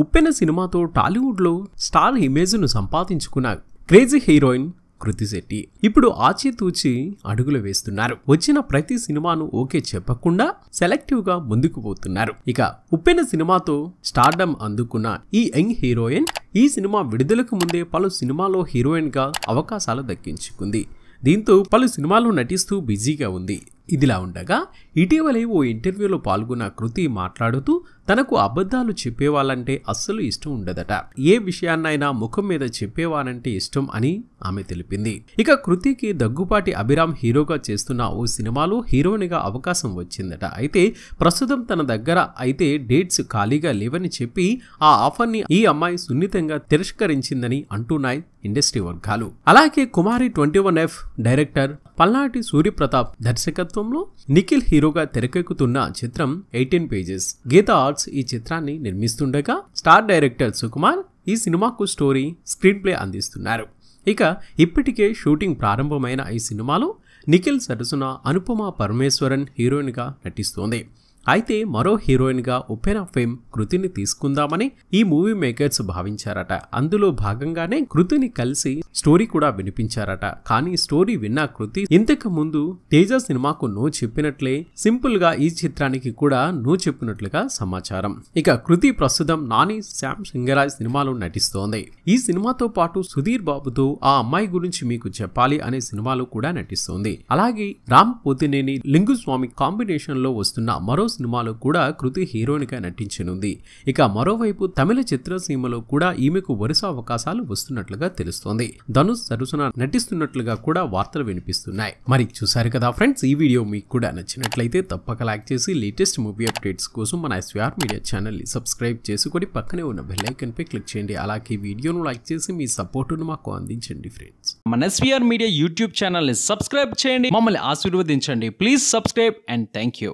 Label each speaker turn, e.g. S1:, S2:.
S1: ఉప్పెన సినిమాతో టాలీవుడ్లో స్టార్ ఇమేజ్ను సంపాదించుకున్నారు క్రేజీ హీరోయిన్ కృతి శెట్టి ఇప్పుడు ఆచితూచి అడుగులు వేస్తున్నారు వచ్చిన ప్రతి సినిమాను ఓకే చెప్పకుండా సెలెక్టివ్ గా ముందుకు పోతున్నారు ఇక ఉప్పెన సినిమాతో స్టార్డమ్ అందుకున్న ఈ యంగ్ హీరోయిన్ ఈ సినిమా విడుదలకు ముందే పలు సినిమాలో హీరోయిన్ గా అవకాశాలు దక్కించుకుంది దీంతో పలు సినిమాల్లో నటిస్తూ బిజీగా ఉంది ఇదిలా ఉండగా ఇటీవలే ఓ ఇంటర్వ్యూలో పాల్గొన్న కృతి మాట్లాడుతూ తనకు అబద్ధాలు చెప్పేవాళ్ళంటే అస్సలు ఇష్టం ఉండదట ఏ విషయాన్నైనా ముఖం మీద చెప్పేవానంటే ఇష్టం అని ఆమె తెలిపింది ఇక కృతికి దగ్గుపాటి అభిరామ్ హీరోగా చేస్తున్న ఓ సినిమాలో హీరోయిన్గా అవకాశం వచ్చిందట అయితే ప్రస్తుతం తన దగ్గర అయితే డేట్స్ ఖాళీగా లేవని చెప్పి ఆ ఆఫర్ని ఈ అమ్మాయి సున్నితంగా తిరస్కరించిందని అంటున్నాయి ఇండస్ట్రీ వర్గాలు అలాగే Kumari twenty one F director Palnati Suryapratap దర్శకత్వంలో నిఖిల్ హీరోగా తెరకెక్కుతున్న చిత్రం eighteen pages Geetha arts records ఈ చిత్రాన్ని నిర్మిస్తుండగా స్టార్ డైరెక్టర్ సుకుమార్ ఈ సినిమాకు స్టోరీ స్క్రీన్ ప్లే అందిస్తున్నారు ఇక ఇప్పటికే షూటింగ్ ప్రారంభమైన ఈ సినిమాలో నిఖిల్ సరసున అనుపమ పరమేశ్వరన్ హీరోయిన్గా నటిస్తోంది అయితే మరో హీరోయిన్గా ఉపెన్ ఫేమ్ కృతిని తీసుకుందామని ఈ మూవీ మేకర్స్ భావించారట అందులో భాగంగానే కృతిని కలిసి స్టోరీ కూడా వినిపించారట కానీ స్టోరీ విన్న కృతి ఇంతకు ముందు తేజ సినిమాకు నో చెప్పినట్లే సింపుల్ గా ఈ చిత్రానికి కూడా నో చెప్పినట్లుగా సమాచారం ఇక కృతి ప్రస్తుతం నాని శ్యామ్ సింగరాజ్ సినిమాలో నటిస్తోంది ఈ సినిమాతో పాటు సుధీర్ బాబుతో ఆ అమ్మాయి గురించి మీకు చెప్పాలి అనే సినిమాలో కూడా నటిస్తోంది అలాగే రామ్ పోతినేని లింగుస్వామి కాంబినేషన్ లో వస్తున్న మరో సినిమాలో కూడా కృతి హీరోయిన్గా నటించనుంది ఇక మరోవైపు తమిళ చిత్రసీమలో కూడా ఈమెకు వరుస అవకాశాలు వస్తున్నట్లుగా తెలుస్తోంది ధనుష్ సరసన నటిస్తున్నట్లుగా కూడా వార్తలు వినిపిస్తున్నాయి మరి చూసారు కదా ఫ్రెండ్స్ ఈ వీడియో మీకు కూడా నచ్చినట్లయితే తప్పక లైక్ చేసి లేటెస్ట్ మూవీ అప్డేట్స్ కోసం మన ఎస్వీఆర్ మీడియా ఛానల్ని సబ్స్క్రైబ్ చేసుకొని పక్కనే ఉన్న బెల్లైకన్ పై క్లిక్ చేయండి అలాగే వీడియోను లైక్ చేసి మీ సపోర్టును మాకు అందించండి ఫ్రెండ్స్ మన ఎస్వీఆర్ మీడియా యూట్యూబ్ ఛానల్ని సబ్స్క్రైబ్ చేయండి మమ్మల్ని ఆశీర్వదించండి please subscribe and thank you